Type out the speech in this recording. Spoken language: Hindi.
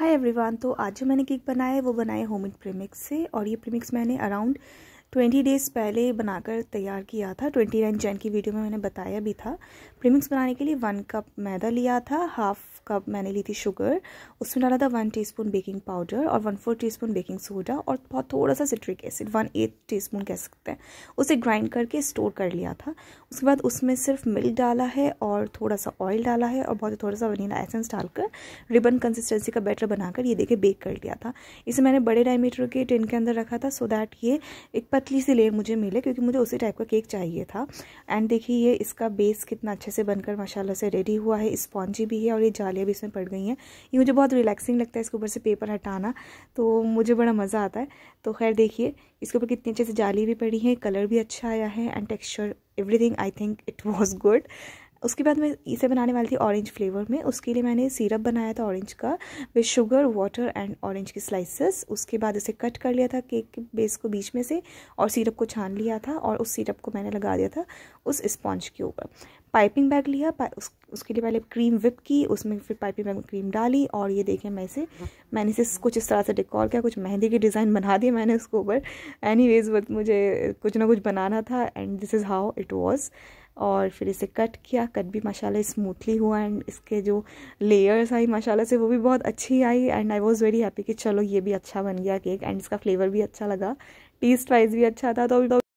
हाय एवरीवन तो आज जो मैंने केक बनाया है वो बनाया होम मेड प्रीमिक्स से और ये प्रीमिक्स मैंने अराउंड ट्वेंटी डेज़ पहले बनाकर तैयार किया था ट्वेंटी नाइन जैन की वीडियो में मैंने बताया भी था प्रीमिक्स बनाने के लिए वन कप मैदा लिया था हाफ कप मैंने ली थी शुगर उसमें डाला था वन टीस्पून बेकिंग पाउडर और one four teaspoon baking soda और बहुत थोड़ा सा citric acid one eight teaspoon कह सकते हैं उसे ग्राइंड करके स्टोर कर लिया था उसके बाद उसमें सिर्फ मिल्क डाला है और थोड़ा सा ऑयल डाला है और बहुत थोड़ा सा वनीला एसेंस डालकर रिबन कंसिस्टेंसी का बैटर बनाकर ये देखे बेक कर लिया था इसे मैंने बड़े डायमीटर के टिन के अंदर रखा था सो दैट ये एक पर पतली सी लेयर मुझे मिले क्योंकि मुझे उसी टाइप का केक चाहिए था एंड देखिए ये इसका बेस कितना अच्छे से बनकर माशाल्लाह से रेडी हुआ है स्पॉन्जी भी है और ये जालियाँ भी इसमें पड़ गई हैं ये मुझे बहुत रिलैक्सिंग लगता है इसके ऊपर से पेपर हटाना तो मुझे बड़ा मज़ा आता है तो खैर देखिए इसके ऊपर कितनी अच्छे से जाली भी पड़ी है कलर भी अच्छा आया है and texture everything I think it was good उसके बाद मैं इसे बनाने वाली थी ऑरेंज फ्लेवर में उसके लिए मैंने सिरप बनाया था ऑरेंज का with sugar water and orange की स्लाइसेस उसके बाद उसे कट कर लिया था केक के बेस को बीच में से और सिरप को छान लिया था और उस सिरप को मैंने लगा दिया था उस स्पॉन्ज के ऊपर पाइपिंग बैग लिया पा, उस, उसके लिए पहले क्रीम विप की उसमें फिर पाइपिंग बैग में क्रीम डाली और ये देखें मैं इसे मैंने इसे कुछ इस तरह से डेकोर किया कुछ मेहंदी के डिज़ाइन बना दी मैंने उसके ऊपर एनी वेज मुझे कुछ ना कुछ बनाना था and this is how it was और फिर इसे कट किया कट भी माशाल्लाह स्मूथली हुआ एंड इसके जो लेयर्स आई माशाल्लाह से वो भी बहुत अच्छी आई and I was very happy कि चलो ये भी अच्छा बन गया केक एंड इसका फ्लेवर भी अच्छा लगा टेस्ट वाइज भी अच्छा था तो